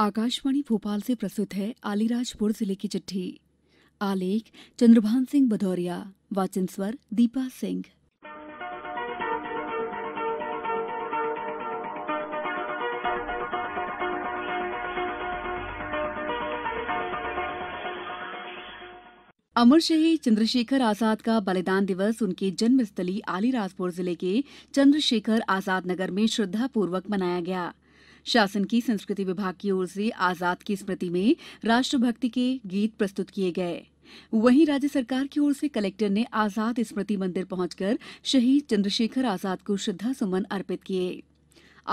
आकाशवाणी भोपाल से प्रस्तुत है आलीराजपुर जिले की चिट्ठी आलेख चंद्रभान सिंह भदौरिया वाचन स्वर दीपा सिंह अमर शहीद चंद्रशेखर आजाद का बलिदान दिवस उनके जन्म स्थली आलीराजपुर जिले के चंद्रशेखर आजाद नगर में श्रद्धापूर्वक मनाया गया गया शासन की संस्कृति विभाग की ओर से आजाद की स्मृति में राष्ट्रभक्ति के गीत प्रस्तुत किये गये वहीं राज्य सरकार की ओर से कलेक्टर ने आजाद स्मृति मंदिर पहुंचकर शहीद चंद्रशेखर आजाद को श्रद्धा सुमन अर्पित किये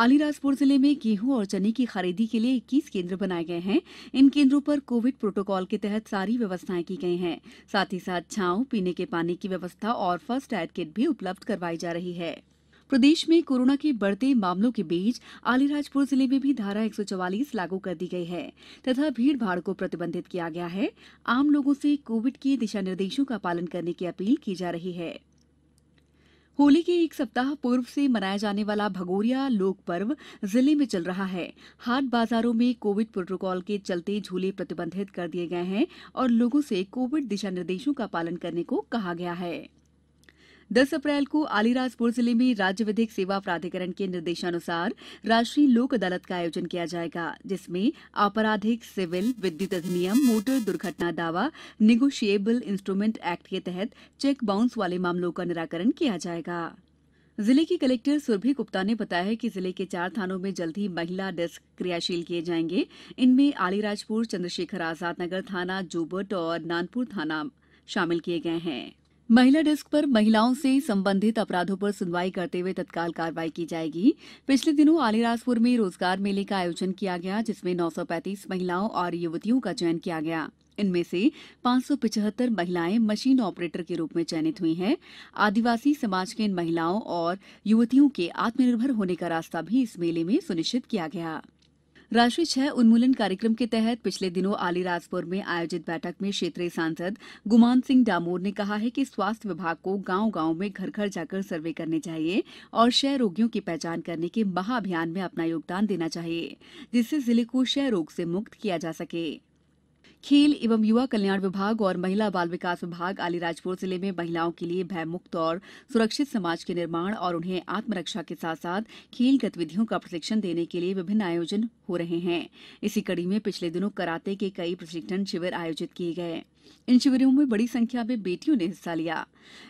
आलीराजपुर जिले में गेहूं और चने की खरीदी के लिए 21 केंद्र बनाए गए हैं इन केंद्रों पर कोविड प्रोटोकॉल के तहत सारी व्यवस्थाएं की गई हैं साथ ही साथ छांव पीने के पानी की व्यवस्था और फर्स्ट एड किट भी उपलब्ध करवाई जा रही है प्रदेश में कोरोना के बढ़ते मामलों के बीच आलीराजपुर जिले में भी धारा 144 लागू कर दी गई है तथा भीड़ भाड़ को प्रतिबंधित किया गया है आम लोगों से कोविड के दिशा निर्देशों का पालन करने की अपील की जा रही है होली के एक सप्ताह पूर्व से मनाया जाने वाला भगोरिया लोक पर्व जिले में चल रहा है हाट बाजारों में कोविड प्रोटोकॉल के चलते झूले प्रतिबंधित कर दिए गए हैं और लोगों से कोविड दिशा निर्देशों का पालन करने को कहा गया है दस अप्रैल को आलीराजपुर जिले में राज्य विधिक सेवा प्राधिकरण के निर्देशानुसार राष्ट्रीय लोक अदालत का आयोजन किया जाएगा जिसमें आपराधिक सिविल विद्युत अधिनियम मोटर दुर्घटना दावा निगोशिएबल इंस्ट्रूमेंट एक्ट के तहत चेक बाउंस वाले मामलों का निराकरण किया जाएगा जिले की कलेक्टर सुरभि गुप्ता ने बताया कि जिले के चार थानों में जल्द ही महिला डेस्क क्रियाशील किए जाएंगे इनमें आलीराजपुर चंद्रशेखर आजाद नगर थाना जोबट और नानपुर थाना शामिल किए गए हैं महिला डेस्क पर महिलाओं से संबंधित अपराधों पर सुनवाई करते हुए तत्काल कार्रवाई की जाएगी पिछले दिनों आलीराजपुर में रोजगार मेले का आयोजन किया गया जिसमें 935 महिलाओं और युवतियों का चयन किया गया इनमें से पांच महिलाएं मशीन ऑपरेटर के रूप में चयनित हुई हैं आदिवासी समाज के इन महिलाओं और युवतियों के आत्मनिर्भर होने का रास्ता भी इस मेले में सुनिश्चित किया गया राष्ट्रीय क्षय उन्मूलन कार्यक्रम के तहत पिछले दिनों आलीराजपुर में आयोजित बैठक में क्षेत्रीय सांसद गुमान सिंह डामोर ने कहा है कि स्वास्थ्य विभाग को गांव गांव में घर घर जाकर सर्वे करने चाहिए और क्षय रोगियों की पहचान करने के महाअभियान में अपना योगदान देना चाहिए जिससे जिले को क्षय रोग से मुक्त किया जा सके खेल एवं युवा कल्याण विभाग और महिला बाल विकास विभाग अलीराजपुर जिले में महिलाओं के लिए भयमुक्त और सुरक्षित समाज के निर्माण और उन्हें आत्मरक्षा के साथ साथ खेल गतिविधियों का प्रशिक्षण देने के लिए विभिन्न आयोजन हो रहे हैं इसी कड़ी में पिछले दिनों कराते के कई प्रशिक्षण शिविर आयोजित किए गए इन शिविरों में बड़ी संख्या में बेटियों ने हिस्सा लिया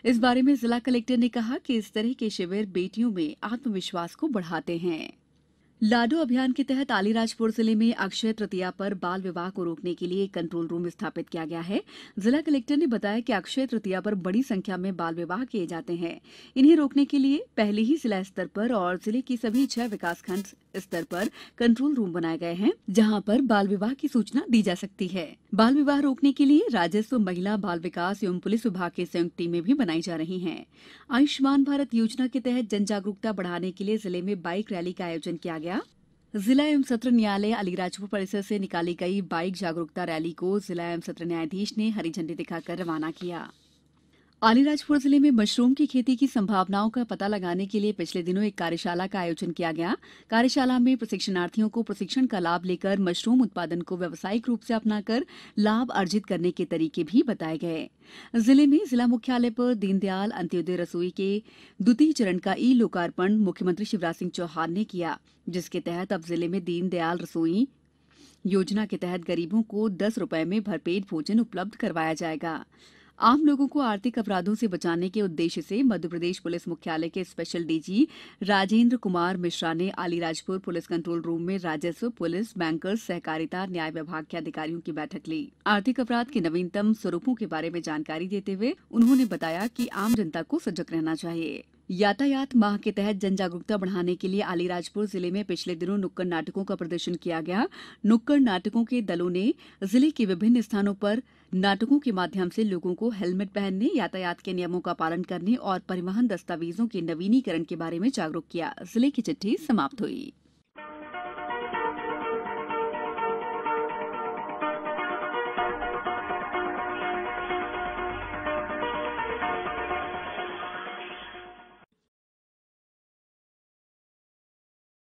इस बारे में जिला कलेक्टर ने कहा कि इस तरह के शिविर बेटियों में आत्मविश्वास को बढ़ाते हैं लाडो अभियान के तहत आलीराजपुर जिले में अक्षय तृतीया पर बाल विवाह को रोकने के लिए एक कंट्रोल रूम स्थापित किया गया है जिला कलेक्टर ने बताया कि अक्षय तृतीया पर बड़ी संख्या में बाल विवाह किए जाते हैं इन्हें रोकने के लिए पहले ही जिला स्तर पर और जिले के सभी छह विकासखंड स्तर पर कंट्रोल रूम बनाए गए हैं जहां पर बाल विवाह की सूचना दी जा सकती है बाल विवाह रोकने के लिए राजस्व महिला बाल विकास एवं पुलिस विभाग की संयुक्त टीमें भी बनाई जा रही हैं आयुष्मान भारत योजना के तहत जन जागरूकता बढ़ाने के लिए जिले में बाइक रैली का आयोजन किया गया जिला एवं सत्र न्यायालय अलीराजपुर परिसर से निकाली गई बाइक जागरूकता रैली को जिला एवं सत्र न्यायाधीश ने हरी झंडी दिखाकर रवाना किया अलीराजपुर जिले में मशरूम की खेती की संभावनाओं का पता लगाने के लिए पिछले दिनों एक कार्यशाला का आयोजन किया गया कार्यशाला में प्रशिक्षणार्थियों को प्रशिक्षण का लाभ लेकर मशरूम उत्पादन को व्यावसायिक रूप से अपनाकर लाभ अर्जित करने के तरीके भी बताए गए जिले में जिला मुख्यालय पर दीनदयाल अंत्योदय रसोई के द्वितीय चरण का ई लोकार्पण मुख्यमंत्री शिवराज सिंह चौहान ने किया जिसके तहत अब जिले में दीनदयाल रसोई योजना के तहत गरीबों को दस रूपये में भरपेट भोजन उपलब्ध करवाया जाएगा आम लोगों को आर्थिक अपराधों से बचाने के उद्देश्य से मध्यप्रदेश पुलिस मुख्यालय के स्पेशल डीजी राजेंद्र कुमार मिश्रा ने अलीराजपुर पुलिस कंट्रोल रूम में राजस्व पुलिस बैंकर्स सहकारिता न्याय विभाग के अधिकारियों की बैठक ली आर्थिक अपराध के नवीनतम स्वरूपों के बारे में जानकारी देते हुए उन्होंने बताया कि आम जनता को सजग रहना चाहिए यातायात माह के तहत जन जागरूकता बढ़ाने के लिए अलीराजपुर जिले में पिछले दिनों नुक्कड़ नाटकों का प्रदर्शन किया गया नुक्कड़ नाटकों के दलों ने जिले के विभिन्न स्थानों पर नाटकों के माध्यम से लोगों को हेलमेट पहनने यातायात के नियमों का पालन करने और परिवहन दस्तावेजों के नवीनीकरण के बारे में जागरूक किया जिले की चिट्ठी समाप्त हुई